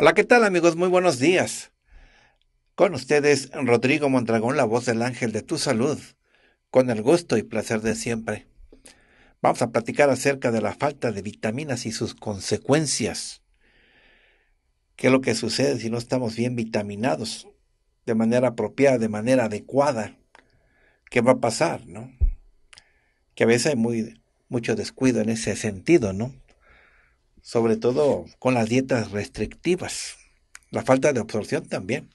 Hola, ¿qué tal amigos? Muy buenos días. Con ustedes Rodrigo Mondragón, la voz del ángel de tu salud, con el gusto y placer de siempre. Vamos a platicar acerca de la falta de vitaminas y sus consecuencias. ¿Qué es lo que sucede si no estamos bien vitaminados de manera apropiada, de manera adecuada? ¿Qué va a pasar, no? Que a veces hay mucho descuido en ese sentido, ¿no? sobre todo con las dietas restrictivas. La falta de absorción también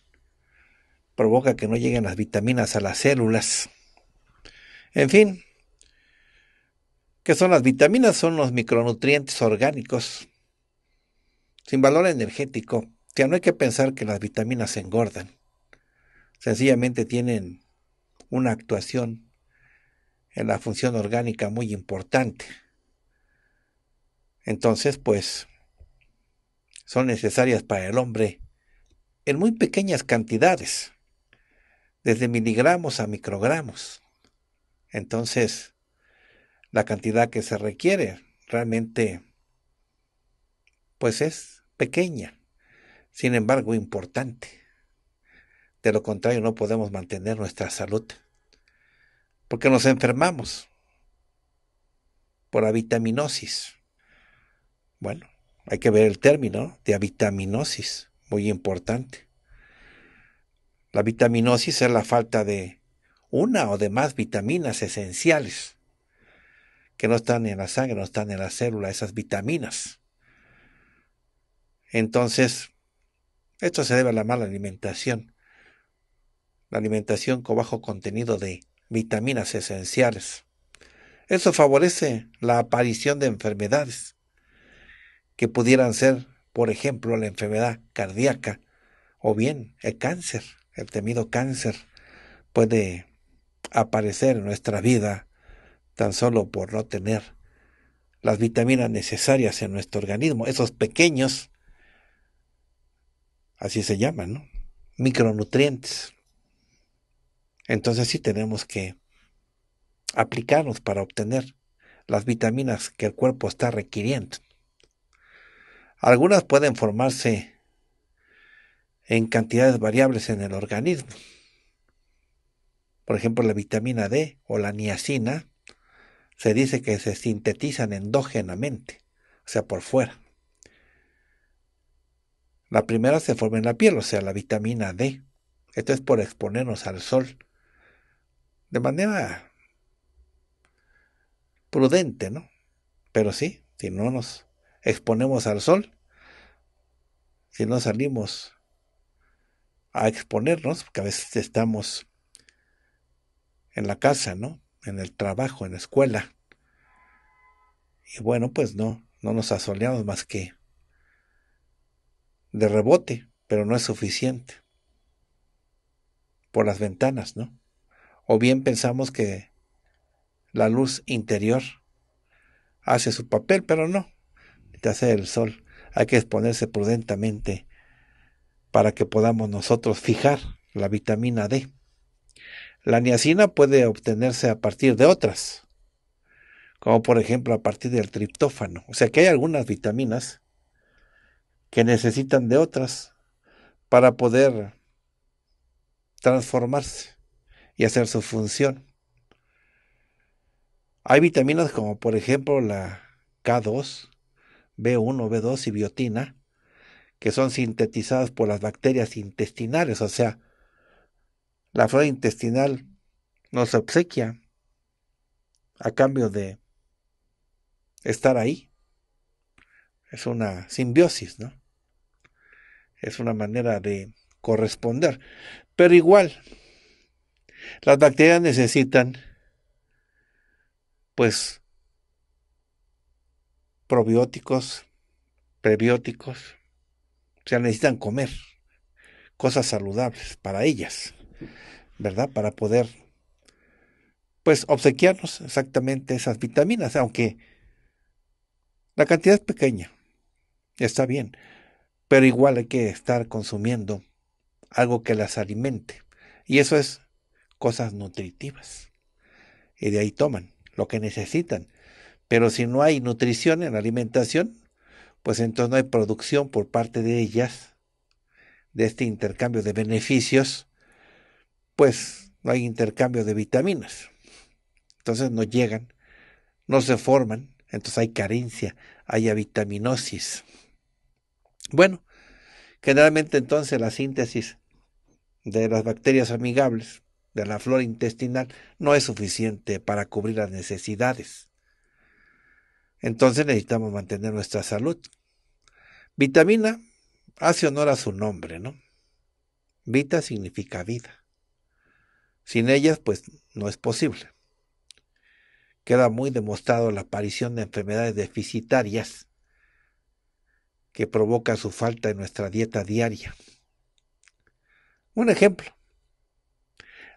provoca que no lleguen las vitaminas a las células. En fin, ¿qué son las vitaminas? Son los micronutrientes orgánicos sin valor energético. O sea, no hay que pensar que las vitaminas se engordan. Sencillamente tienen una actuación en la función orgánica muy importante. Entonces, pues, son necesarias para el hombre en muy pequeñas cantidades, desde miligramos a microgramos. Entonces, la cantidad que se requiere realmente, pues es pequeña, sin embargo importante. De lo contrario, no podemos mantener nuestra salud, porque nos enfermamos por la vitaminosis bueno, hay que ver el término de avitaminosis, muy importante. La vitaminosis es la falta de una o de más vitaminas esenciales que no están en la sangre, no están en la célula, esas vitaminas. Entonces, esto se debe a la mala alimentación. La alimentación con bajo contenido de vitaminas esenciales. Eso favorece la aparición de enfermedades que pudieran ser, por ejemplo, la enfermedad cardíaca o bien el cáncer, el temido cáncer puede aparecer en nuestra vida tan solo por no tener las vitaminas necesarias en nuestro organismo, esos pequeños, así se llaman, ¿no? micronutrientes. Entonces sí tenemos que aplicarnos para obtener las vitaminas que el cuerpo está requiriendo. Algunas pueden formarse en cantidades variables en el organismo. Por ejemplo, la vitamina D o la niacina se dice que se sintetizan endógenamente, o sea, por fuera. La primera se forma en la piel, o sea, la vitamina D. Esto es por exponernos al sol. De manera prudente, ¿no? Pero sí, si no nos exponemos al sol, si no salimos a exponernos, porque a veces estamos en la casa, ¿no? En el trabajo, en la escuela. Y bueno, pues no, no nos asoleamos más que de rebote, pero no es suficiente. Por las ventanas, ¿no? O bien pensamos que la luz interior hace su papel, pero no hacer el sol. Hay que exponerse prudentemente para que podamos nosotros fijar la vitamina D. La niacina puede obtenerse a partir de otras, como por ejemplo a partir del triptófano. O sea que hay algunas vitaminas que necesitan de otras para poder transformarse y hacer su función. Hay vitaminas como por ejemplo la K2, B1, B2 y biotina, que son sintetizadas por las bacterias intestinales, o sea, la flora intestinal nos obsequia a cambio de estar ahí. Es una simbiosis, ¿no? Es una manera de corresponder. Pero igual, las bacterias necesitan, pues, probióticos, prebióticos. O sea, necesitan comer cosas saludables para ellas, ¿verdad? Para poder, pues, obsequiarnos exactamente esas vitaminas, aunque la cantidad es pequeña, está bien, pero igual hay que estar consumiendo algo que las alimente. Y eso es cosas nutritivas. Y de ahí toman lo que necesitan pero si no hay nutrición en la alimentación, pues entonces no hay producción por parte de ellas, de este intercambio de beneficios, pues no hay intercambio de vitaminas. Entonces no llegan, no se forman, entonces hay carencia, hay avitaminosis. Bueno, generalmente entonces la síntesis de las bacterias amigables de la flora intestinal no es suficiente para cubrir las necesidades. Entonces necesitamos mantener nuestra salud. Vitamina hace honor a su nombre, ¿no? Vita significa vida. Sin ellas, pues no es posible. Queda muy demostrado la aparición de enfermedades deficitarias que provoca su falta en nuestra dieta diaria. Un ejemplo.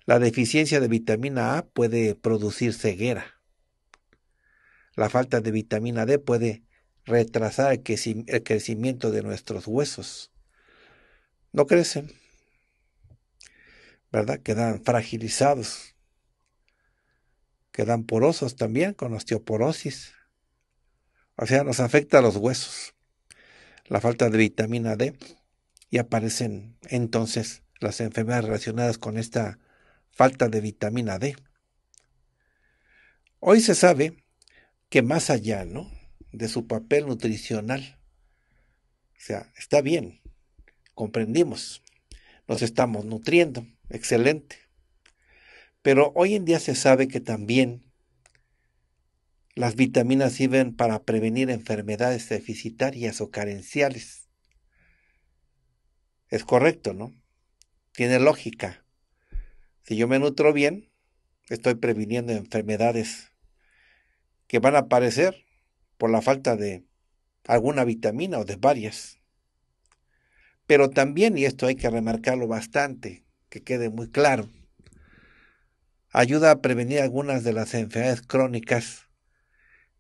La deficiencia de vitamina A puede producir ceguera. La falta de vitamina D puede retrasar el crecimiento de nuestros huesos. No crecen, ¿verdad? Quedan fragilizados, quedan porosos también con osteoporosis. O sea, nos afecta a los huesos, la falta de vitamina D, y aparecen entonces las enfermedades relacionadas con esta falta de vitamina D. Hoy se sabe que más allá, ¿no? De su papel nutricional. O sea, está bien, comprendimos, nos estamos nutriendo, excelente. Pero hoy en día se sabe que también las vitaminas sirven para prevenir enfermedades deficitarias o carenciales. Es correcto, ¿no? Tiene lógica. Si yo me nutro bien, estoy previniendo enfermedades que van a aparecer por la falta de alguna vitamina o de varias. Pero también, y esto hay que remarcarlo bastante, que quede muy claro, ayuda a prevenir algunas de las enfermedades crónicas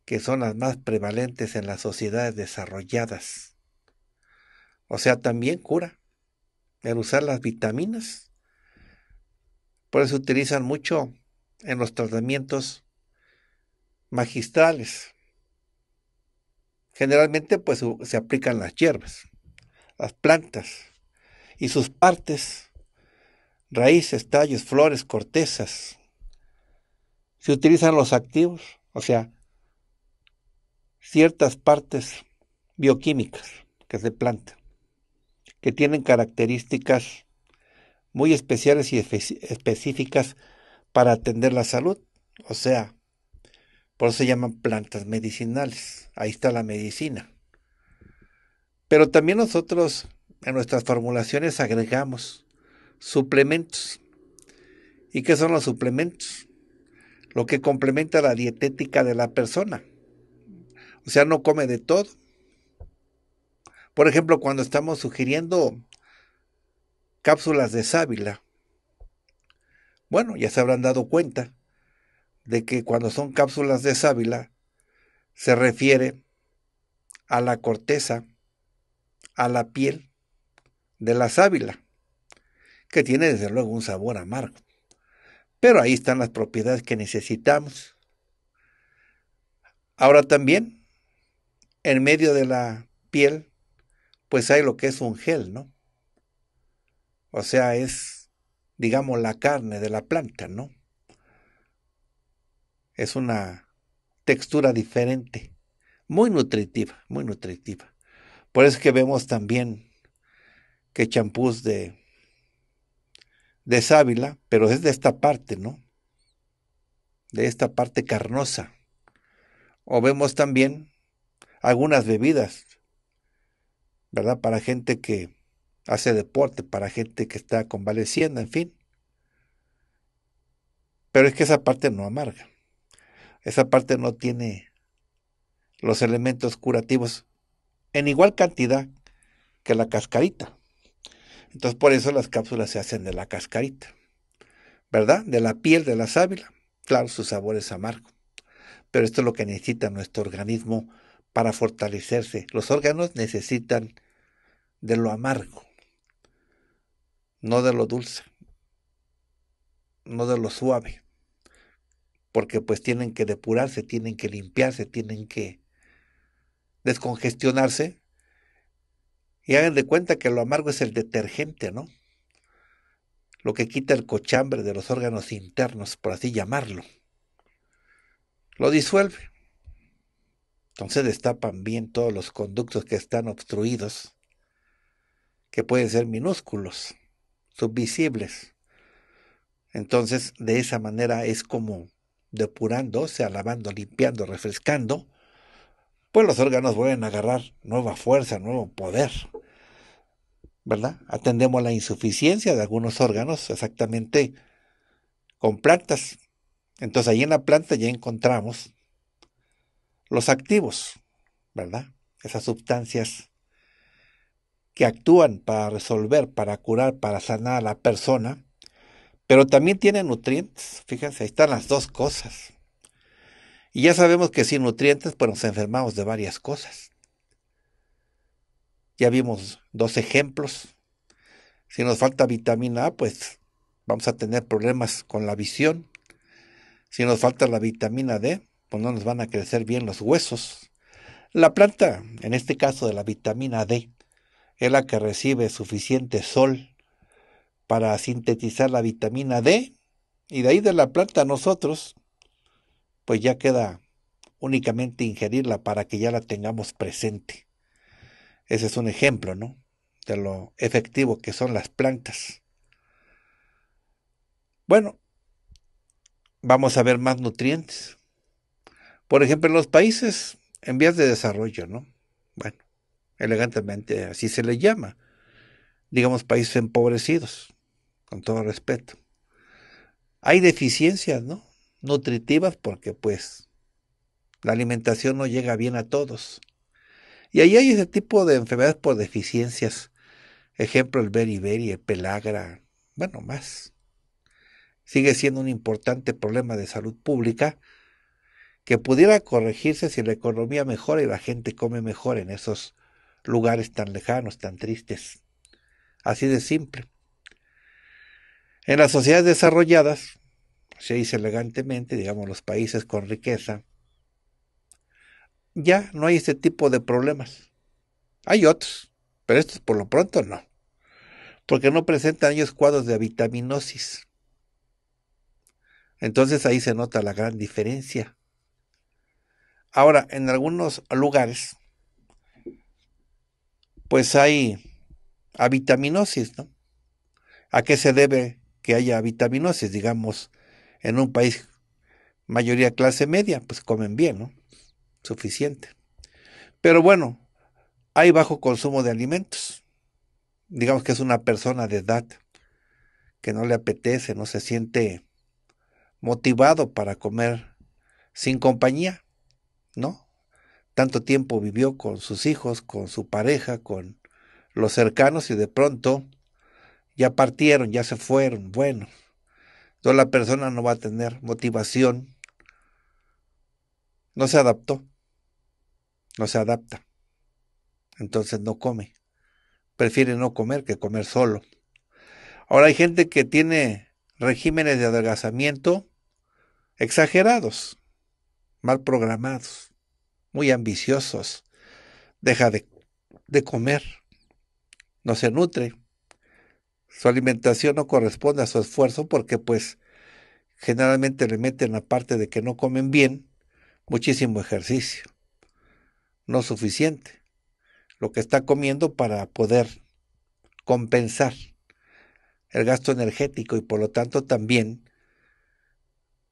que son las más prevalentes en las sociedades desarrolladas. O sea, también cura el usar las vitaminas. Por eso utilizan mucho en los tratamientos magistrales. Generalmente pues se aplican las hierbas, las plantas y sus partes, raíces, tallos, flores, cortezas. Se utilizan los activos, o sea, ciertas partes bioquímicas que se planta que tienen características muy especiales y específicas para atender la salud, o sea, por eso se llaman plantas medicinales. Ahí está la medicina. Pero también nosotros en nuestras formulaciones agregamos suplementos. ¿Y qué son los suplementos? Lo que complementa la dietética de la persona. O sea, no come de todo. Por ejemplo, cuando estamos sugiriendo cápsulas de sábila, bueno, ya se habrán dado cuenta de que cuando son cápsulas de sábila, se refiere a la corteza, a la piel de la sábila, que tiene desde luego un sabor amargo. Pero ahí están las propiedades que necesitamos. Ahora también, en medio de la piel, pues hay lo que es un gel, ¿no? O sea, es, digamos, la carne de la planta, ¿no? es una textura diferente, muy nutritiva, muy nutritiva. Por eso es que vemos también que champús de, de sábila, pero es de esta parte, ¿no? De esta parte carnosa. O vemos también algunas bebidas, ¿verdad? Para gente que hace deporte, para gente que está convaleciendo, en fin. Pero es que esa parte no amarga. Esa parte no tiene los elementos curativos en igual cantidad que la cascarita. Entonces por eso las cápsulas se hacen de la cascarita, ¿verdad? De la piel de la sábila. Claro, su sabor es amargo, pero esto es lo que necesita nuestro organismo para fortalecerse. Los órganos necesitan de lo amargo, no de lo dulce, no de lo suave porque pues tienen que depurarse, tienen que limpiarse, tienen que descongestionarse. Y hagan de cuenta que lo amargo es el detergente, ¿no? Lo que quita el cochambre de los órganos internos, por así llamarlo. Lo disuelve. Entonces destapan bien todos los conductos que están obstruidos, que pueden ser minúsculos, subvisibles. Entonces, de esa manera es como depurando, se alabando, limpiando, refrescando, pues los órganos vuelven a agarrar nueva fuerza, nuevo poder. ¿Verdad? Atendemos la insuficiencia de algunos órganos exactamente con plantas. Entonces ahí en la planta ya encontramos los activos, ¿verdad? Esas sustancias que actúan para resolver, para curar, para sanar a la persona pero también tiene nutrientes. Fíjense, ahí están las dos cosas. Y ya sabemos que sin nutrientes, pues nos enfermamos de varias cosas. Ya vimos dos ejemplos. Si nos falta vitamina A, pues vamos a tener problemas con la visión. Si nos falta la vitamina D, pues no nos van a crecer bien los huesos. La planta, en este caso de la vitamina D, es la que recibe suficiente sol para sintetizar la vitamina D y de ahí de la planta nosotros, pues ya queda únicamente ingerirla para que ya la tengamos presente. Ese es un ejemplo, ¿no? De lo efectivo que son las plantas. Bueno, vamos a ver más nutrientes. Por ejemplo, en los países en vías de desarrollo, ¿no? Bueno, elegantemente así se les llama. Digamos países empobrecidos con todo respeto. Hay deficiencias, ¿no? Nutritivas porque pues la alimentación no llega bien a todos. Y ahí hay ese tipo de enfermedades por deficiencias. Ejemplo, el beriberi, el pelagra, bueno, más. Sigue siendo un importante problema de salud pública que pudiera corregirse si la economía mejora y la gente come mejor en esos lugares tan lejanos, tan tristes. Así de simple. En las sociedades desarrolladas, se dice elegantemente, digamos los países con riqueza, ya no hay este tipo de problemas. Hay otros, pero estos por lo pronto no, porque no presentan ellos cuadros de avitaminosis. Entonces ahí se nota la gran diferencia. Ahora, en algunos lugares, pues hay avitaminosis, ¿no? ¿A qué se debe que haya vitaminosis, digamos, en un país mayoría clase media, pues comen bien, ¿no? Suficiente. Pero bueno, hay bajo consumo de alimentos. Digamos que es una persona de edad que no le apetece, no se siente motivado para comer sin compañía, ¿no? Tanto tiempo vivió con sus hijos, con su pareja, con los cercanos y de pronto ya partieron, ya se fueron, bueno. Entonces la persona no va a tener motivación. No se adaptó. No se adapta. Entonces no come. Prefiere no comer que comer solo. Ahora hay gente que tiene regímenes de adelgazamiento exagerados, mal programados, muy ambiciosos. Deja de, de comer. No se nutre su alimentación no corresponde a su esfuerzo porque pues generalmente le meten parte de que no comen bien, muchísimo ejercicio. No suficiente. Lo que está comiendo para poder compensar el gasto energético y por lo tanto también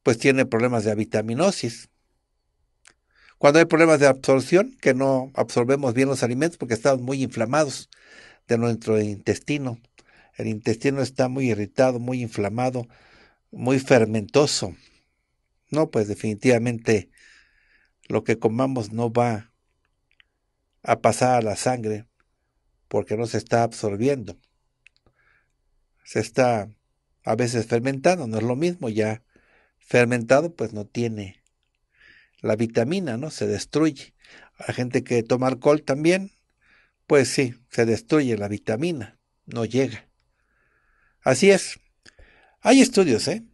pues tiene problemas de vitaminosis. Cuando hay problemas de absorción, que no absorbemos bien los alimentos porque estamos muy inflamados de nuestro intestino, el intestino está muy irritado, muy inflamado, muy fermentoso. No, pues definitivamente lo que comamos no va a pasar a la sangre porque no se está absorbiendo. Se está a veces fermentando, no es lo mismo ya. Fermentado pues no tiene la vitamina, ¿no? Se destruye. la gente que toma alcohol también, pues sí, se destruye la vitamina, no llega. Así es. Hay estudios ¿eh?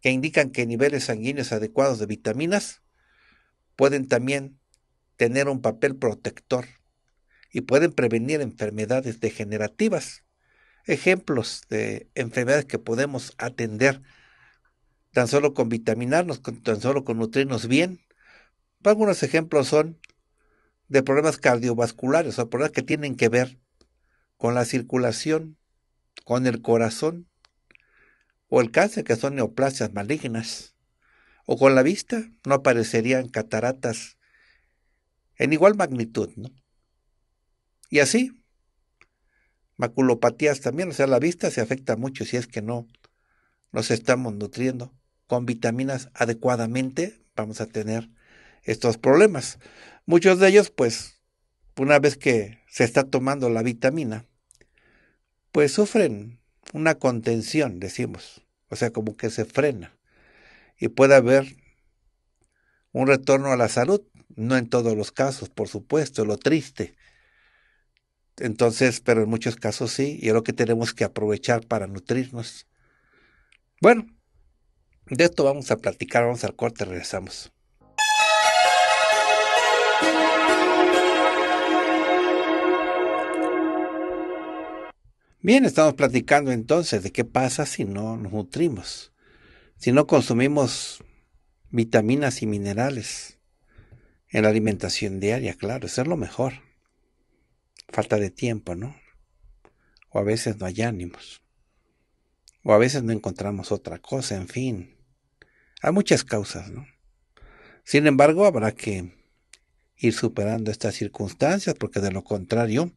que indican que niveles sanguíneos adecuados de vitaminas pueden también tener un papel protector y pueden prevenir enfermedades degenerativas. Ejemplos de enfermedades que podemos atender tan solo con vitaminarnos, tan solo con nutrirnos bien. Algunos ejemplos son de problemas cardiovasculares o problemas que tienen que ver con la circulación con el corazón, o el cáncer, que son neoplasias malignas, o con la vista, no aparecerían cataratas en igual magnitud, ¿no? Y así, maculopatías también, o sea, la vista se afecta mucho si es que no nos estamos nutriendo con vitaminas adecuadamente, vamos a tener estos problemas. Muchos de ellos, pues, una vez que se está tomando la vitamina, pues sufren una contención, decimos, o sea, como que se frena y puede haber un retorno a la salud, no en todos los casos, por supuesto, lo triste. Entonces, pero en muchos casos sí, y es lo que tenemos que aprovechar para nutrirnos. Bueno, de esto vamos a platicar, vamos al corte, regresamos. Bien, estamos platicando entonces de qué pasa si no nos nutrimos, si no consumimos vitaminas y minerales en la alimentación diaria, claro, eso es lo mejor. Falta de tiempo, ¿no? O a veces no hay ánimos. O a veces no encontramos otra cosa, en fin. Hay muchas causas, ¿no? Sin embargo, habrá que ir superando estas circunstancias porque de lo contrario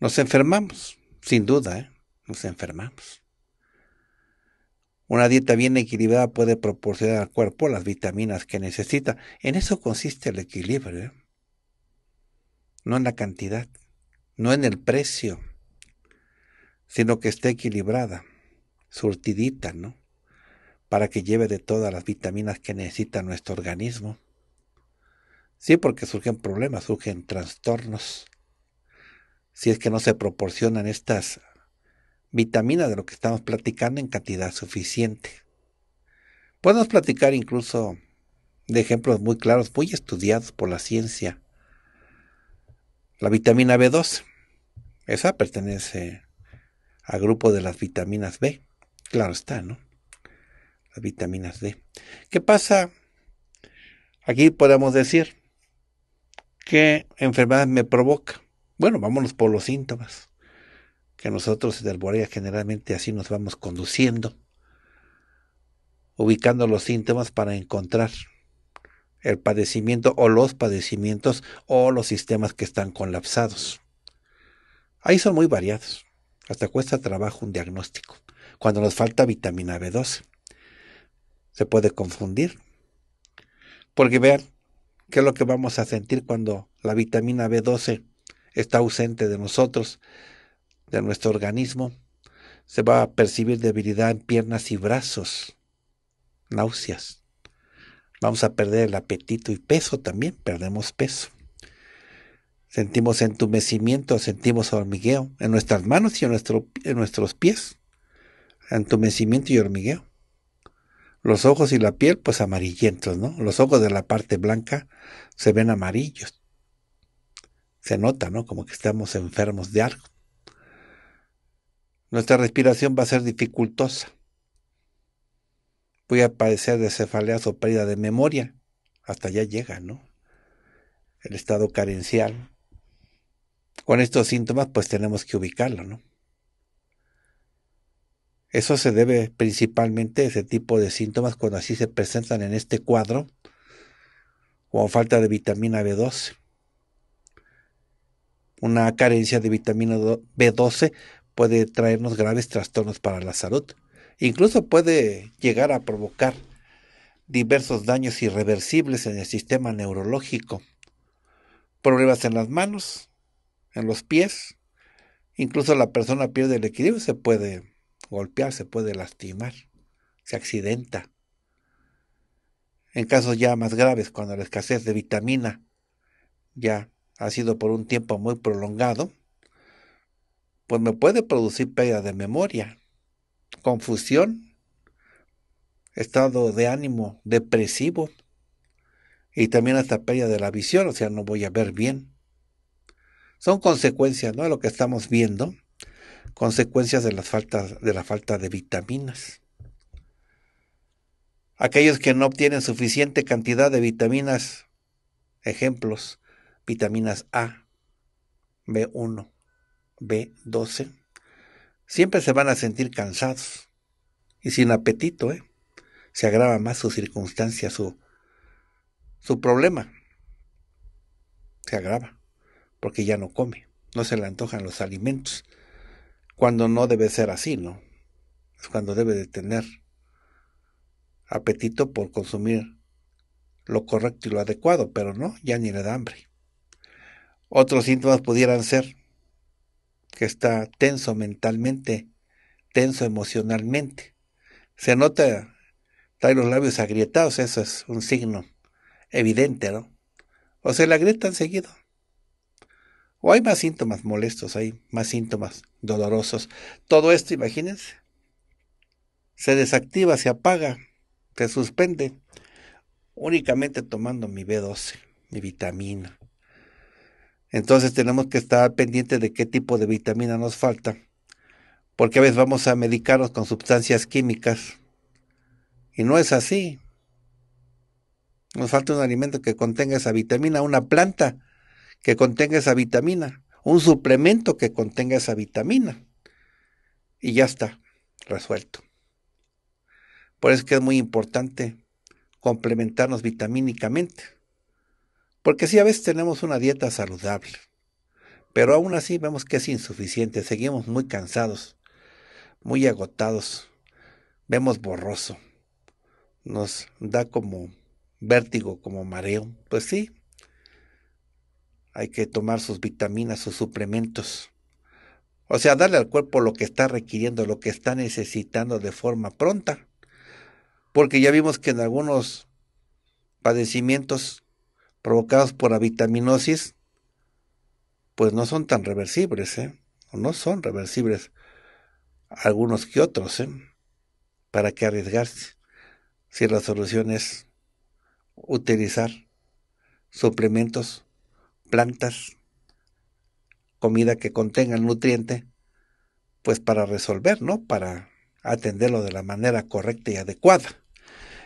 nos enfermamos. Sin duda, ¿eh? nos enfermamos. Una dieta bien equilibrada puede proporcionar al cuerpo las vitaminas que necesita. En eso consiste el equilibrio. ¿eh? No en la cantidad, no en el precio, sino que esté equilibrada, surtidita, ¿no? Para que lleve de todas las vitaminas que necesita nuestro organismo. Sí, porque surgen problemas, surgen trastornos si es que no se proporcionan estas vitaminas de lo que estamos platicando en cantidad suficiente. Podemos platicar incluso de ejemplos muy claros, muy estudiados por la ciencia. La vitamina B2, esa pertenece al grupo de las vitaminas B, claro está, ¿no? Las vitaminas D. ¿Qué pasa? Aquí podemos decir, ¿qué enfermedad me provoca? Bueno, vámonos por los síntomas, que nosotros en Borea generalmente así nos vamos conduciendo, ubicando los síntomas para encontrar el padecimiento o los padecimientos o los sistemas que están colapsados. Ahí son muy variados. Hasta cuesta trabajo un diagnóstico. Cuando nos falta vitamina B12, se puede confundir. Porque vean, ¿qué es lo que vamos a sentir cuando la vitamina B12 está ausente de nosotros, de nuestro organismo. Se va a percibir debilidad en piernas y brazos, náuseas. Vamos a perder el apetito y peso también, perdemos peso. Sentimos entumecimiento, sentimos hormigueo en nuestras manos y en, en nuestros pies. Entumecimiento y hormigueo. Los ojos y la piel, pues amarillentos, ¿no? Los ojos de la parte blanca se ven amarillos se nota, ¿no? Como que estamos enfermos de algo. Nuestra respiración va a ser dificultosa. Voy a padecer de cefaleas o pérdida de memoria. Hasta allá llega, ¿no? El estado carencial. Con estos síntomas, pues tenemos que ubicarlo, ¿no? Eso se debe principalmente a ese tipo de síntomas cuando así se presentan en este cuadro, como falta de vitamina B12. Una carencia de vitamina B12 puede traernos graves trastornos para la salud. Incluso puede llegar a provocar diversos daños irreversibles en el sistema neurológico. Problemas en las manos, en los pies. Incluso la persona pierde el equilibrio, se puede golpear, se puede lastimar, se accidenta. En casos ya más graves, cuando la escasez de vitamina ya ha sido por un tiempo muy prolongado, pues me puede producir pérdida de memoria, confusión, estado de ánimo depresivo y también hasta pérdida de la visión, o sea, no voy a ver bien. Son consecuencias, ¿no? De lo que estamos viendo, consecuencias de, las faltas, de la falta de vitaminas. Aquellos que no obtienen suficiente cantidad de vitaminas, ejemplos, vitaminas A, B1, B12, siempre se van a sentir cansados y sin apetito, ¿eh? se agrava más su circunstancia, su, su problema. Se agrava, porque ya no come, no se le antojan los alimentos, cuando no debe ser así, ¿no? Es cuando debe de tener apetito por consumir lo correcto y lo adecuado, pero no, ya ni le da hambre. Otros síntomas pudieran ser que está tenso mentalmente, tenso emocionalmente. Se nota, trae los labios agrietados, eso es un signo evidente, ¿no? O se le agrietan seguido. O hay más síntomas molestos, hay más síntomas dolorosos. Todo esto, imagínense, se desactiva, se apaga, se suspende, únicamente tomando mi B12, mi vitamina, entonces tenemos que estar pendientes de qué tipo de vitamina nos falta, porque a veces vamos a medicarnos con sustancias químicas y no es así. Nos falta un alimento que contenga esa vitamina, una planta que contenga esa vitamina, un suplemento que contenga esa vitamina. Y ya está, resuelto. Por eso es que es muy importante complementarnos vitamínicamente. Porque sí, a veces tenemos una dieta saludable, pero aún así vemos que es insuficiente, seguimos muy cansados, muy agotados, vemos borroso, nos da como vértigo, como mareo. Pues sí, hay que tomar sus vitaminas, sus suplementos. O sea, darle al cuerpo lo que está requiriendo, lo que está necesitando de forma pronta. Porque ya vimos que en algunos padecimientos provocados por vitaminosis. pues no son tan reversibles, ¿eh? no son reversibles algunos que otros. ¿eh? ¿Para qué arriesgarse? Si la solución es utilizar suplementos, plantas, comida que contenga el nutriente, pues para resolver, ¿no? Para atenderlo de la manera correcta y adecuada.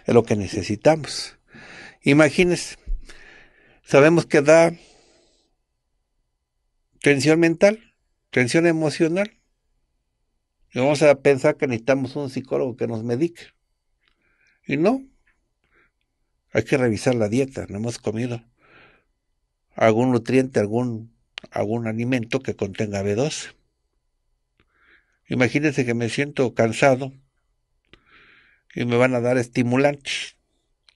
Es lo que necesitamos. Imagínense Sabemos que da tensión mental, tensión emocional. Y vamos a pensar que necesitamos un psicólogo que nos medique. Y no. Hay que revisar la dieta. No hemos comido algún nutriente, algún, algún alimento que contenga B12. Imagínense que me siento cansado y me van a dar estimulantes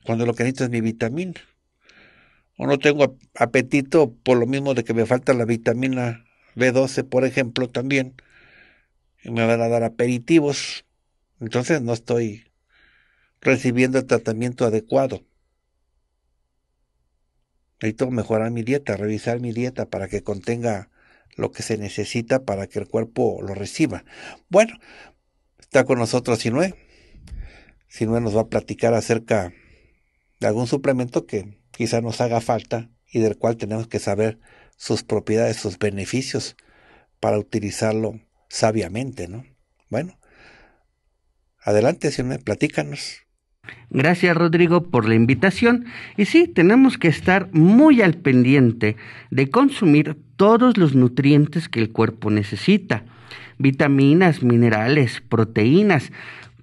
cuando lo que necesito es mi vitamina o no tengo apetito por lo mismo de que me falta la vitamina B12, por ejemplo, también. Y me van a dar aperitivos. Entonces no estoy recibiendo el tratamiento adecuado. Necesito mejorar mi dieta, revisar mi dieta para que contenga lo que se necesita para que el cuerpo lo reciba. Bueno, está con nosotros Sinué. Sinué nos va a platicar acerca de algún suplemento que quizá nos haga falta y del cual tenemos que saber sus propiedades, sus beneficios para utilizarlo sabiamente, ¿no? Bueno, adelante, platícanos. Gracias Rodrigo por la invitación y sí, tenemos que estar muy al pendiente de consumir todos los nutrientes que el cuerpo necesita, vitaminas, minerales, proteínas,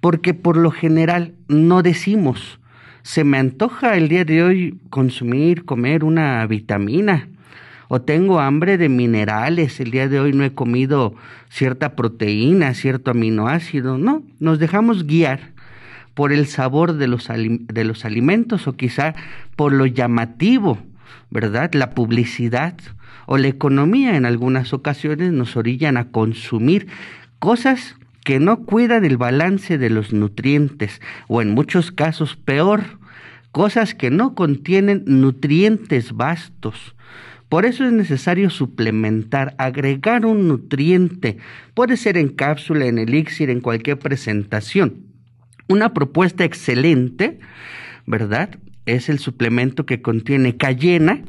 porque por lo general no decimos, se me antoja el día de hoy consumir, comer una vitamina o tengo hambre de minerales, el día de hoy no he comido cierta proteína, cierto aminoácido, no, nos dejamos guiar por el sabor de los, alimentos o quizá por lo llamativo, ¿verdad? La publicidad o la economía en algunas ocasiones nos orillan a consumir cosas que no cuidan el balance de los nutrientes o en muchos casos peor, cosas que no contienen nutrientes vastos. Por eso es necesario suplementar, agregar un nutriente. Puede ser en cápsula, en elixir, en cualquier presentación. Una propuesta excelente, ¿verdad? Es el suplemento que contiene cayena,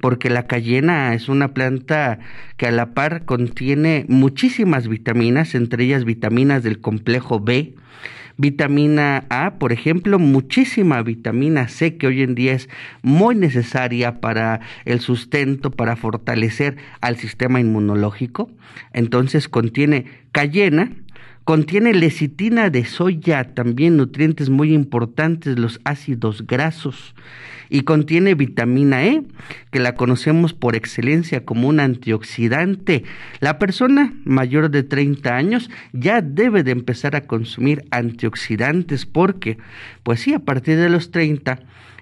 porque la cayena es una planta que a la par contiene muchísimas vitaminas, entre ellas vitaminas del complejo B, vitamina A, por ejemplo, muchísima vitamina C que hoy en día es muy necesaria para el sustento, para fortalecer al sistema inmunológico. Entonces contiene cayena, Contiene lecitina de soya, también nutrientes muy importantes, los ácidos grasos. Y contiene vitamina E, que la conocemos por excelencia como un antioxidante. La persona mayor de 30 años ya debe de empezar a consumir antioxidantes porque, pues sí, a partir de los 30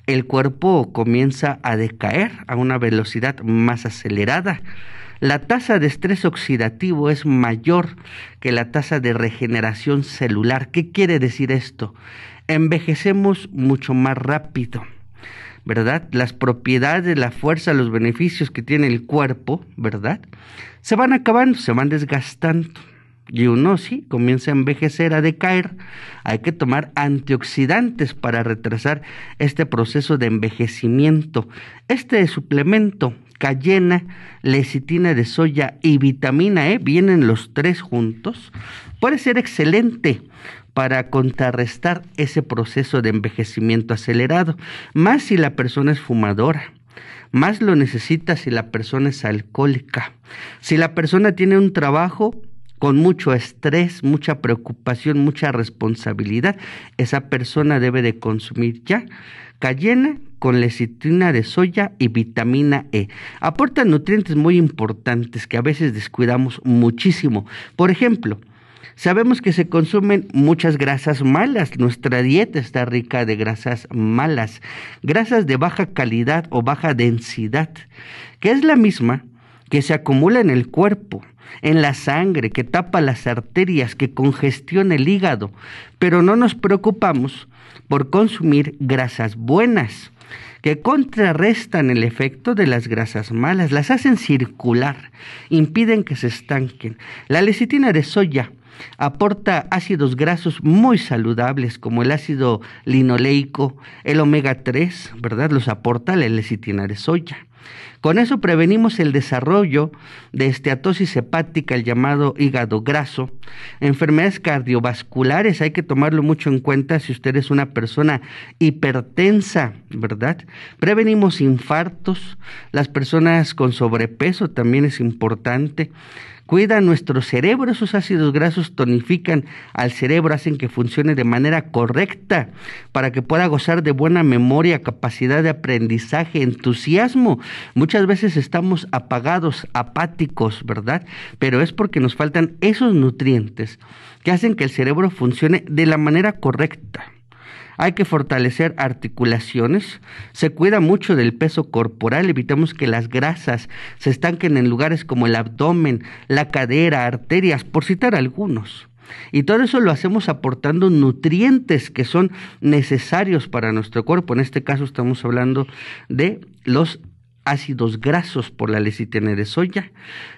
el cuerpo comienza a decaer a una velocidad más acelerada. La tasa de estrés oxidativo es mayor que la tasa de regeneración celular. ¿Qué quiere decir esto? Envejecemos mucho más rápido. ¿verdad? Las propiedades, la fuerza, los beneficios que tiene el cuerpo, ¿verdad? Se van acabando, se van desgastando. Y uno sí comienza a envejecer, a decaer. Hay que tomar antioxidantes para retrasar este proceso de envejecimiento. Este suplemento cayena, lecitina de soya y vitamina E, vienen los tres juntos, puede ser excelente para contrarrestar ese proceso de envejecimiento acelerado, más si la persona es fumadora más lo necesita si la persona es alcohólica. Si la persona tiene un trabajo con mucho estrés, mucha preocupación, mucha responsabilidad, esa persona debe de consumir ya cayena, con lecitina de soya y vitamina E. Aportan nutrientes muy importantes que a veces descuidamos muchísimo. Por ejemplo, Sabemos que se consumen muchas grasas malas, nuestra dieta está rica de grasas malas, grasas de baja calidad o baja densidad, que es la misma que se acumula en el cuerpo, en la sangre, que tapa las arterias, que congestiona el hígado, pero no nos preocupamos por consumir grasas buenas que contrarrestan el efecto de las grasas malas, las hacen circular, impiden que se estanquen. La lecitina de soya aporta ácidos grasos muy saludables como el ácido linoleico, el omega 3, ¿verdad? Los aporta la lecitina de soya. Con eso prevenimos el desarrollo de esteatosis hepática, el llamado hígado graso, enfermedades cardiovasculares, hay que tomarlo mucho en cuenta si usted es una persona hipertensa, ¿verdad? Prevenimos infartos, las personas con sobrepeso también es importante Cuida nuestro cerebro, esos ácidos grasos tonifican al cerebro, hacen que funcione de manera correcta para que pueda gozar de buena memoria, capacidad de aprendizaje, entusiasmo. Muchas veces estamos apagados, apáticos, ¿verdad? Pero es porque nos faltan esos nutrientes que hacen que el cerebro funcione de la manera correcta. Hay que fortalecer articulaciones. Se cuida mucho del peso corporal. evitamos que las grasas se estanquen en lugares como el abdomen, la cadera, arterias, por citar algunos. Y todo eso lo hacemos aportando nutrientes que son necesarios para nuestro cuerpo. En este caso estamos hablando de los ácidos grasos por la lecitina de soya,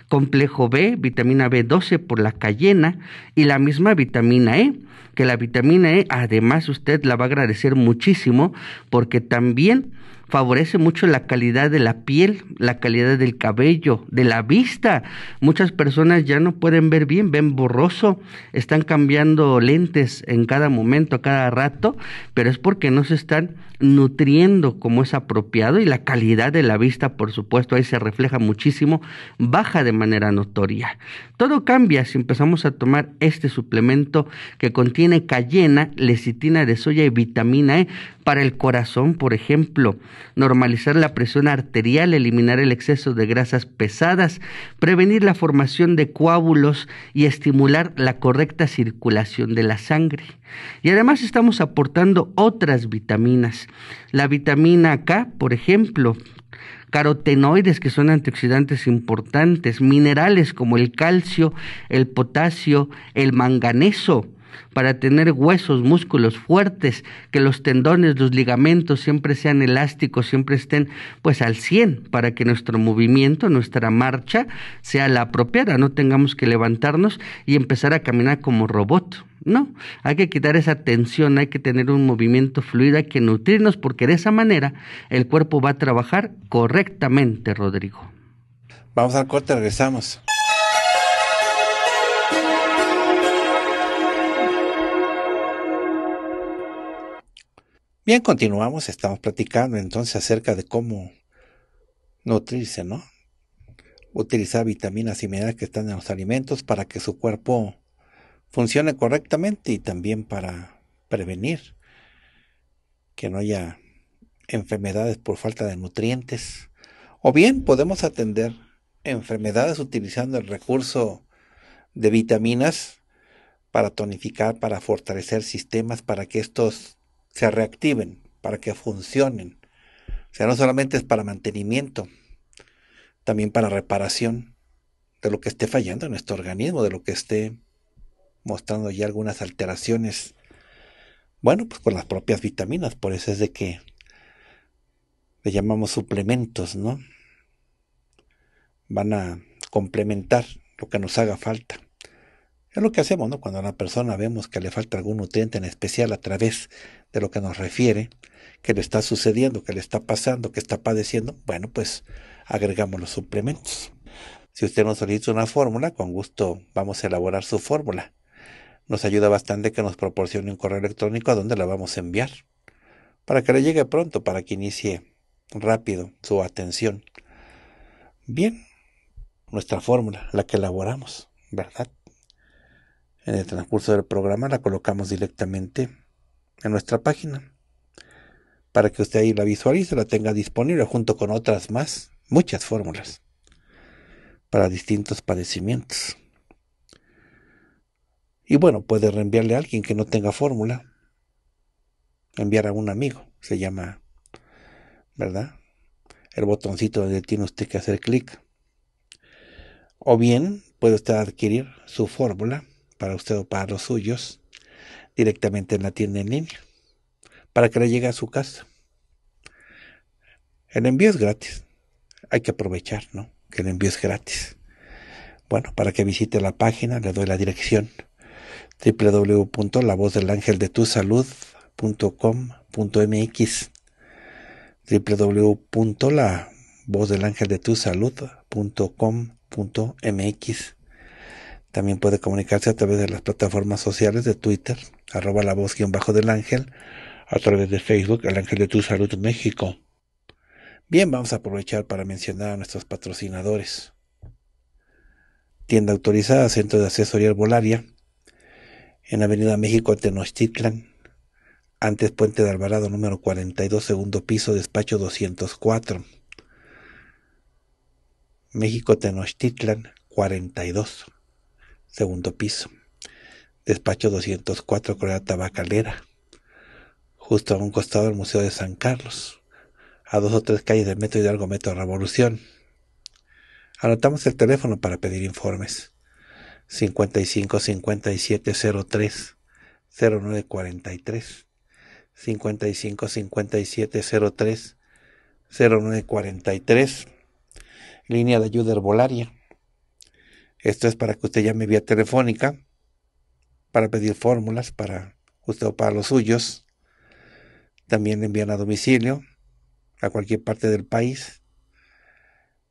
complejo B, vitamina B12 por la cayena y la misma vitamina E que la vitamina E además usted la va a agradecer muchísimo porque también favorece mucho la calidad de la piel, la calidad del cabello, de la vista. Muchas personas ya no pueden ver bien, ven borroso, están cambiando lentes en cada momento, cada rato, pero es porque no se están nutriendo como es apropiado y la calidad de la vista, por supuesto, ahí se refleja muchísimo, baja de manera notoria. Todo cambia si empezamos a tomar este suplemento que contiene cayena, lecitina de soya y vitamina E para el corazón, por ejemplo, normalizar la presión arterial, eliminar el exceso de grasas pesadas, prevenir la formación de coágulos y estimular la correcta circulación de la sangre. Y además estamos aportando otras vitaminas. La vitamina K, por ejemplo, carotenoides que son antioxidantes importantes, minerales como el calcio, el potasio, el manganeso, para tener huesos, músculos fuertes, que los tendones, los ligamentos siempre sean elásticos, siempre estén pues al 100 para que nuestro movimiento, nuestra marcha sea la apropiada, no tengamos que levantarnos y empezar a caminar como robot. No, hay que quitar esa tensión, hay que tener un movimiento fluido, hay que nutrirnos porque de esa manera el cuerpo va a trabajar correctamente, Rodrigo. Vamos al corte, regresamos. Bien, continuamos, estamos platicando entonces acerca de cómo nutrirse, ¿no? Utilizar vitaminas y minerales que están en los alimentos para que su cuerpo funcione correctamente y también para prevenir que no haya enfermedades por falta de nutrientes. O bien podemos atender enfermedades utilizando el recurso de vitaminas para tonificar, para fortalecer sistemas, para que estos se reactiven, para que funcionen. O sea, no solamente es para mantenimiento, también para reparación de lo que esté fallando en nuestro organismo, de lo que esté mostrando ya algunas alteraciones. Bueno, pues con las propias vitaminas, por eso es de que le llamamos suplementos, ¿no? Van a complementar lo que nos haga falta. Es lo que hacemos, ¿no? Cuando a una persona vemos que le falta algún nutriente en especial a través de lo que nos refiere, que le está sucediendo, que le está pasando, que está padeciendo, bueno, pues agregamos los suplementos. Si usted nos solicita una fórmula, con gusto vamos a elaborar su fórmula. Nos ayuda bastante que nos proporcione un correo electrónico a donde la vamos a enviar, para que le llegue pronto, para que inicie rápido su atención. Bien, nuestra fórmula, la que elaboramos, ¿verdad? en el transcurso del programa la colocamos directamente en nuestra página para que usted ahí la visualice, la tenga disponible junto con otras más, muchas fórmulas para distintos padecimientos. Y bueno, puede reenviarle a alguien que no tenga fórmula, enviar a un amigo, se llama, ¿verdad? El botoncito donde tiene usted que hacer clic. O bien puede usted adquirir su fórmula para usted o para los suyos directamente en la tienda en línea para que le llegue a su casa. El envío es gratis. Hay que aprovechar, ¿no? Que el envío es gratis. Bueno, para que visite la página le doy la dirección www.lavozdelangeldetusalud.com.mx www.lavozdelangeldetusalud.com.mx también puede comunicarse a través de las plataformas sociales de Twitter, arroba la voz guión bajo del ángel, a través de Facebook, el ángel de tu salud México. Bien, vamos a aprovechar para mencionar a nuestros patrocinadores. Tienda autorizada, Centro de Asesoría Herbolaria, en Avenida México Tenochtitlan, antes Puente de Alvarado número 42, segundo piso, despacho 204. México Tenochtitlan 42 segundo piso. Despacho 204, Correa Tabacalera. Justo a un costado del Museo de San Carlos. A dos o tres calles del Metro Hidalgo Metro Revolución. Anotamos el teléfono para pedir informes. 55 57 03 09 55 57 03 09 Línea de ayuda herbolaria esto es para que usted llame vía telefónica para pedir fórmulas para usted o para los suyos. También envían a domicilio a cualquier parte del país.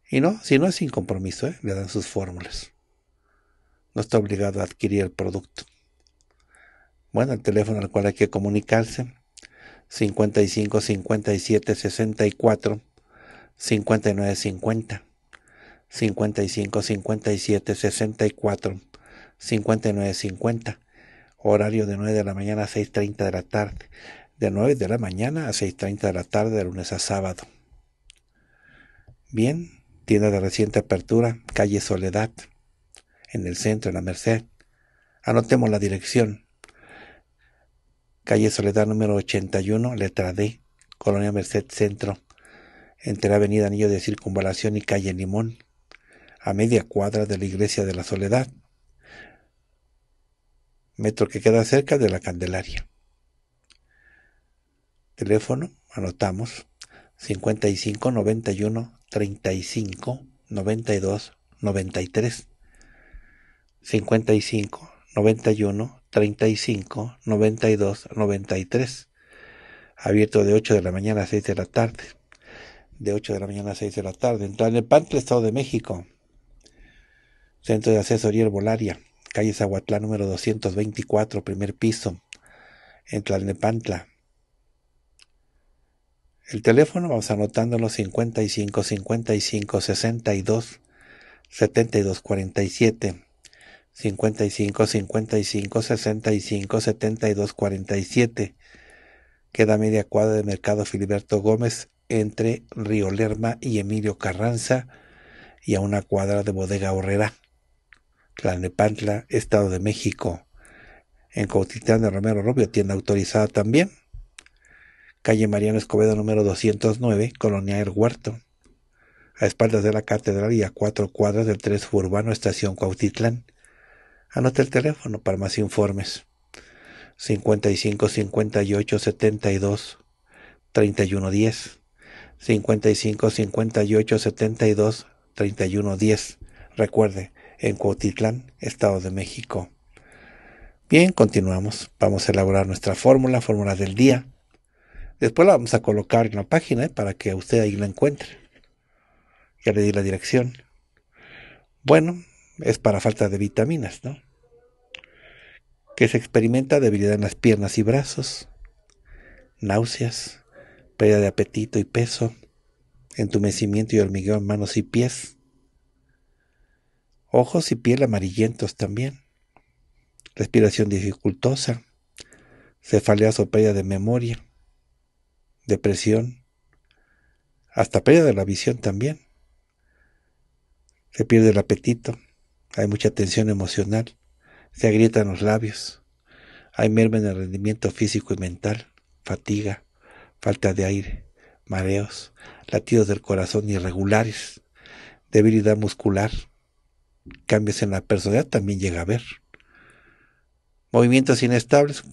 Y no, si no es sin compromiso, ¿eh? le dan sus fórmulas. No está obligado a adquirir el producto. Bueno, el teléfono al cual hay que comunicarse 55 57 64 59 50. 55 57 64 59 50. Horario de 9 de la mañana a 6.30 de la tarde. De 9 de la mañana a 6.30 de la tarde de lunes a sábado. Bien, tienda de reciente apertura, calle Soledad, en el centro, en la Merced. Anotemos la dirección. Calle Soledad número 81, letra D, Colonia Merced Centro, entre la avenida Anillo de Circunvalación y calle Limón a media cuadra de la iglesia de la Soledad, metro que queda cerca de la Candelaria. Teléfono, anotamos, 55 91 35 92 93. 55 91 35 92 93. Abierto de 8 de la mañana a 6 de la tarde. De 8 de la mañana a 6 de la tarde. En el Pantla, Estado de México. Centro de Asesoría Herbolaria, calle Zahuatlán, número 224, primer piso, en Tlalnepantla. El teléfono vamos anotándolo 55 55 62 72 47 55 55 65 72 47 queda media cuadra de Mercado Filiberto Gómez entre Río Lerma y Emilio Carranza y a una cuadra de Bodega Horrera. Clan de Pantla, Estado de México. En Cautitlán de Romero Rubio, tienda autorizada también. Calle Mariano Escobedo número 209, Colonia El Huerto. A espaldas de la catedral y a cuatro cuadras del 3 urbano Estación Cautitlán Anote el teléfono para más informes. 55 58 72 31 10 55 58 72 31 10. Recuerde, en Cuautitlán, Estado de México. Bien, continuamos. Vamos a elaborar nuestra fórmula, fórmula del día. Después la vamos a colocar en la página eh, para que usted ahí la encuentre. Ya le di la dirección. Bueno, es para falta de vitaminas, ¿no? Que se experimenta debilidad en las piernas y brazos, náuseas, pérdida de apetito y peso, entumecimiento y hormigueo en manos y pies, ojos y piel amarillentos también, respiración dificultosa, cefalea pérdida de memoria, depresión, hasta pérdida de la visión también. Se pierde el apetito, hay mucha tensión emocional, se agrietan los labios, hay merma en el rendimiento físico y mental, fatiga, falta de aire, mareos, latidos del corazón irregulares, debilidad muscular, cambios en la personalidad también llega a haber. Movimientos inestables,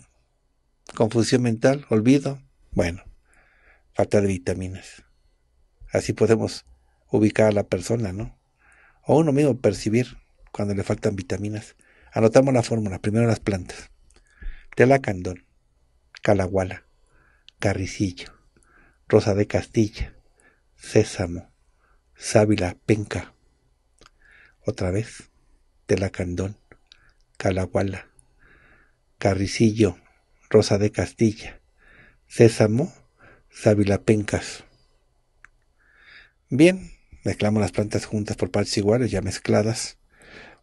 confusión mental, olvido, bueno, falta de vitaminas. Así podemos ubicar a la persona, ¿no? O uno mismo percibir cuando le faltan vitaminas. Anotamos la fórmula, primero las plantas. candón calahuala, carricillo, rosa de castilla, sésamo, sábila, penca, otra vez, Telacandón, Calahuala, Carricillo, Rosa de Castilla, Sésamo, sabilapencas, Bien, mezclamos las plantas juntas por partes iguales, ya mezcladas.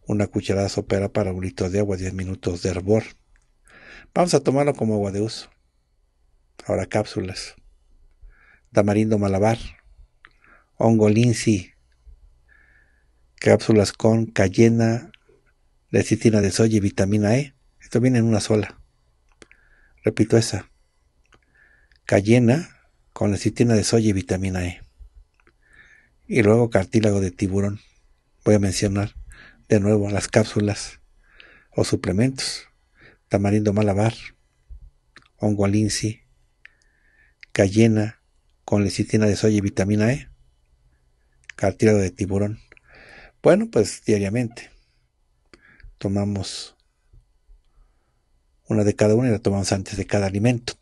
Una cucharada sopera para un litro de agua, 10 minutos de hervor. Vamos a tomarlo como agua de uso. Ahora cápsulas. Tamarindo malabar, hongo cápsulas con cayena, lecitina de soya y vitamina E. Esto viene en una sola. Repito esa. Cayena con lecitina de soya y vitamina E. Y luego cartílago de tiburón. Voy a mencionar de nuevo las cápsulas o suplementos. Tamarindo malabar, hongo cayena con lecitina de soya y vitamina E, cartílago de tiburón. Bueno, pues diariamente tomamos una de cada una y la tomamos antes de cada alimento.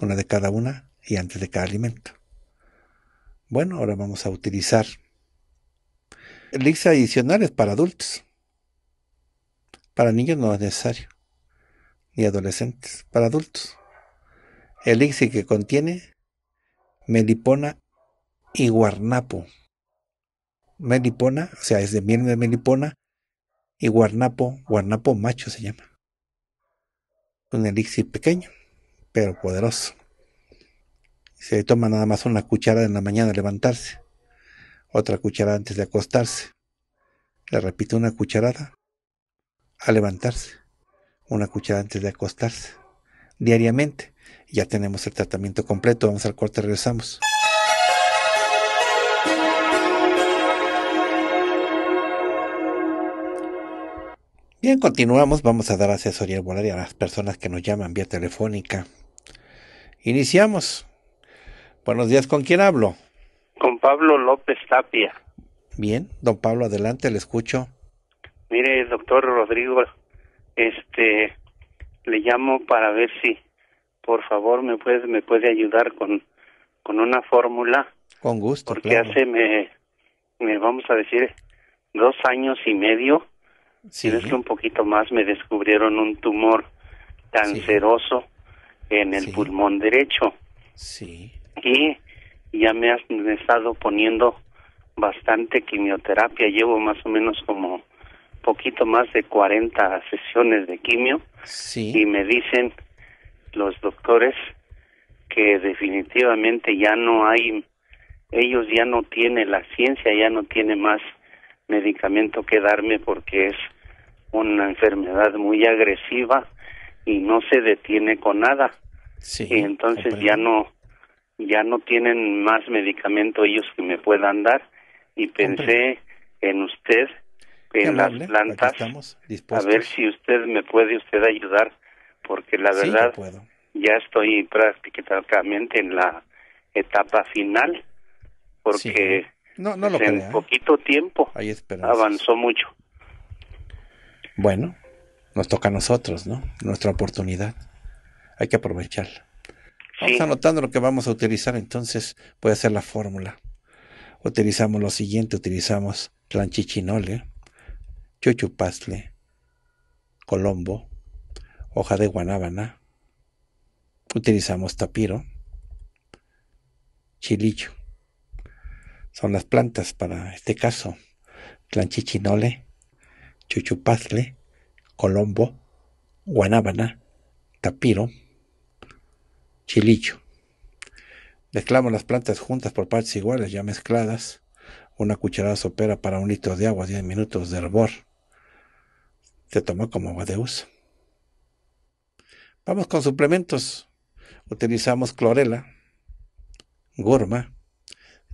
Una de cada una y antes de cada alimento. Bueno, ahora vamos a utilizar elixir adicionales para adultos. Para niños no es necesario, ni adolescentes, para adultos. elixir que contiene melipona y guarnapo. Melipona, o sea, es de miel de Melipona y guarnapo, guarnapo macho se llama. Un elixir pequeño, pero poderoso. Se toma nada más una cucharada en la mañana a levantarse, otra cucharada antes de acostarse. Le repito, una cucharada A levantarse, una cucharada antes de acostarse, diariamente. Ya tenemos el tratamiento completo, vamos al corte, regresamos. Bien, continuamos. Vamos a dar asesoría volaria a las personas que nos llaman vía telefónica. Iniciamos. Buenos días, ¿con quién hablo? Con Pablo López Tapia. Bien, don Pablo, adelante, le escucho. Mire, doctor Rodrigo, este, le llamo para ver si, por favor, me puede, me puede ayudar con, con una fórmula. Con gusto. Porque hace, me, me, vamos a decir, dos años y medio Sí. que un poquito más me descubrieron un tumor canceroso en el pulmón derecho. Sí. Y ya me han estado poniendo bastante quimioterapia. Llevo más o menos como poquito más de 40 sesiones de quimio. Sí. Y me dicen los doctores que definitivamente ya no hay, ellos ya no tienen, la ciencia ya no tiene más medicamento que darme porque es una enfermedad muy agresiva y no se detiene con nada. Sí, y entonces ya no ya no tienen más medicamento ellos que me puedan dar y pensé en usted en las plantas a ver si usted me puede usted ayudar porque la verdad ya estoy prácticamente en la etapa final porque pues en ¿eh? poquito tiempo avanzó mucho bueno, nos toca a nosotros, ¿no? Nuestra oportunidad. Hay que aprovecharla. Vamos anotando lo que vamos a utilizar, entonces a hacer la fórmula. Utilizamos lo siguiente, utilizamos planchichinole, chuchupazle, colombo, hoja de guanábana, utilizamos tapiro, chilillo. Son las plantas para este caso. Planchichinole, Chuchupazle, Colombo, Guanábana, Tapiro, Chilicho. Mezclamos las plantas juntas por partes iguales, ya mezcladas. Una cucharada sopera para un litro de agua, 10 minutos de hervor. Se toma como agua de uso. Vamos con suplementos. Utilizamos clorela, gurma,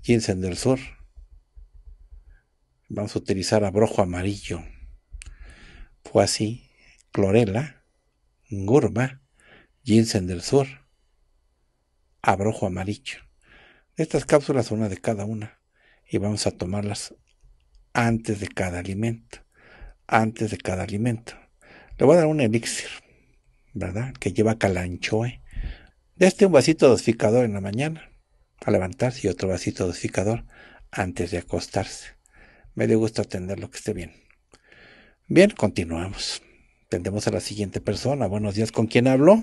ginseng del sur. Vamos a utilizar abrojo amarillo. Fuasi, Clorela, Gurma, Ginseng del Sur, Abrojo Amarillo. De Estas cápsulas, una de cada una, y vamos a tomarlas antes de cada alimento. Antes de cada alimento. Le voy a dar un elixir, ¿verdad? Que lleva calanchoe. De este un vasito dosificador en la mañana, a levantarse, y otro vasito dosificador antes de acostarse. Me dio gusto atenderlo, lo que esté bien. Bien, continuamos. Tendemos a la siguiente persona. Buenos días, ¿con quién hablo?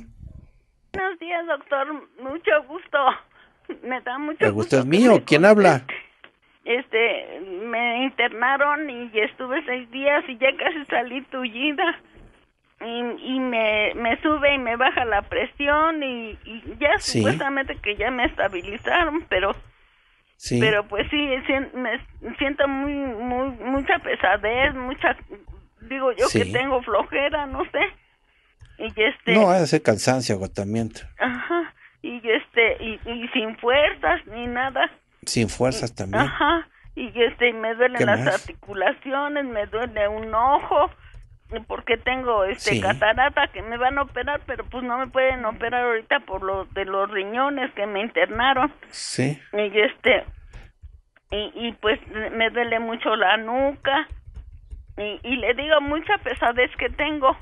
Buenos días, doctor. Mucho gusto. Me da mucho gusto. El gusto es mío. ¿Quién habla? Este, me internaron y estuve seis días y ya casi salí tullida. Y, y me, sube y me baja la presión y, ya supuestamente que ya me estabilizaron, pero Sí. Pero pues sí, me siento muy, muy, mucha pesadez, mucha digo yo que tengo flojera, no sé. Y este, no, hace cansancio, agotamiento. Ajá, y este, y, sin fuerzas ni nada. Sin fuerzas también. Ajá, y este, me duelen las articulaciones, me duele un ojo, porque tengo este catarata que me van a operar, pero pues no me pueden operar ahorita por lo de los riñones que me internaron. Sí. Y este, y pues me duele mucho la nuca, y, le digo mucha pesadez que tengo.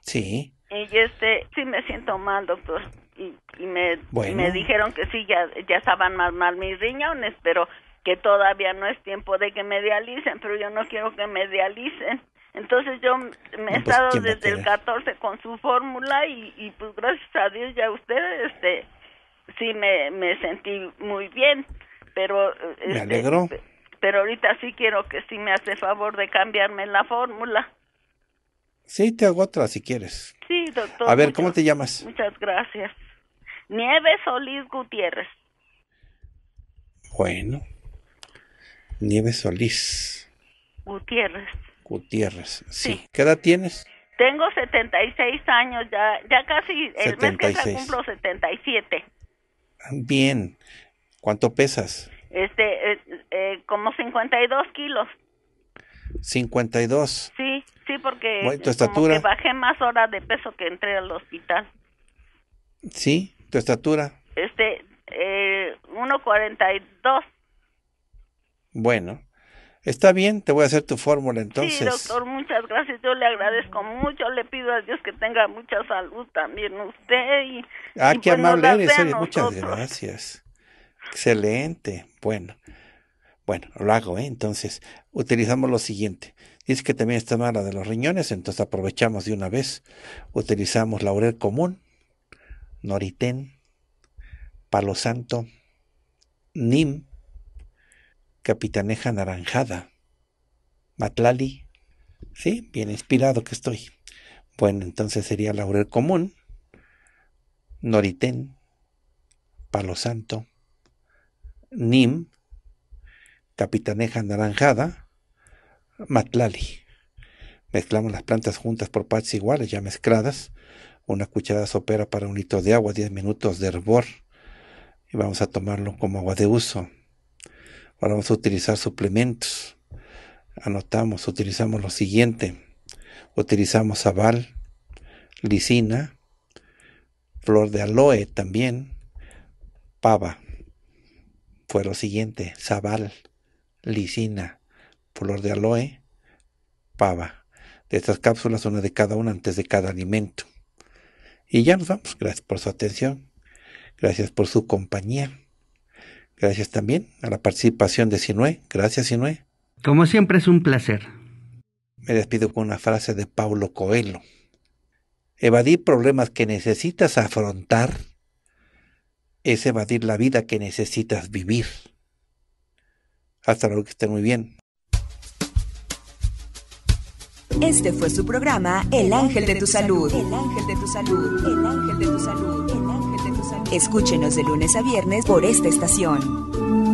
Sí. Y este, sí me siento mal, doctor. Y, me, me dijeron que sí, ya, ya estaban más mal mis riñones, pero que todavía no es tiempo de que me dialicen, pero yo no quiero que me dialicen. Entonces yo me he estado desde el 14 con su fórmula y, pues gracias a Dios ya usted, este, sí me, me sentí muy bien, pero... me este, alegro pero ahorita sí quiero que sí me hace favor de cambiarme la fórmula. Sí, te hago otra si quieres. Sí, doctor. A ver, ¿cómo te llamas? Muchas gracias. Nieves Solís Gutiérrez. Bueno. Nieves Solís. Gutiérrez. Gutiérrez, sí. ¿Qué edad tienes? Tengo 76 años, ya, ya casi, el mes que se cumplo 77. Bien. ¿Cuánto pesas? este, eh, eh, como 52 kilos. 52. Sí, sí, porque bajé más horas de peso que entré al hospital. Sí, tu estatura. Este, 1,42. Eh, bueno, está bien, te voy a hacer tu fórmula entonces. Sí, doctor, muchas gracias. Yo le agradezco mucho. Le pido a Dios que tenga mucha salud también usted. ah, qué pues amable eres, Muchas gracias. Excelente. Bueno, bueno, lo hago, ¿eh? Entonces, utilizamos lo siguiente. Dice que también está mala de los riñones, entonces aprovechamos de una vez. Utilizamos laurel común, noritén, palo santo, nim, capitaneja naranjada, matlali. Sí, bien inspirado que estoy. Bueno, entonces sería laurel común, noritén, palo santo, Nim, Capitaneja anaranjada, Matlali. Mezclamos las plantas juntas por partes iguales, ya mezcladas. Una cucharada sopera para un litro de agua, 10 minutos de hervor. Y vamos a tomarlo como agua de uso. Ahora vamos a utilizar suplementos. Anotamos, utilizamos lo siguiente. Utilizamos aval, lisina, flor de aloe también, pava fue lo siguiente: sabal, lisina, flor de aloe, pava. De estas cápsulas, una de cada una antes de cada alimento. Y ya nos vamos. Gracias por su atención. Gracias por su compañía. Gracias también a la participación de Sinué. Gracias, Sinué. Como siempre, es un placer. Me despido con una frase de Paulo Coelho. Evadir problemas que necesitas afrontar es evadir la vida que necesitas vivir. Hasta luego, que esté muy bien. Este fue su programa El Ángel de tu Salud. El Ángel de tu Salud. El Ángel de tu Salud. El Ángel de tu Salud. Escúchenos de lunes a viernes por esta estación.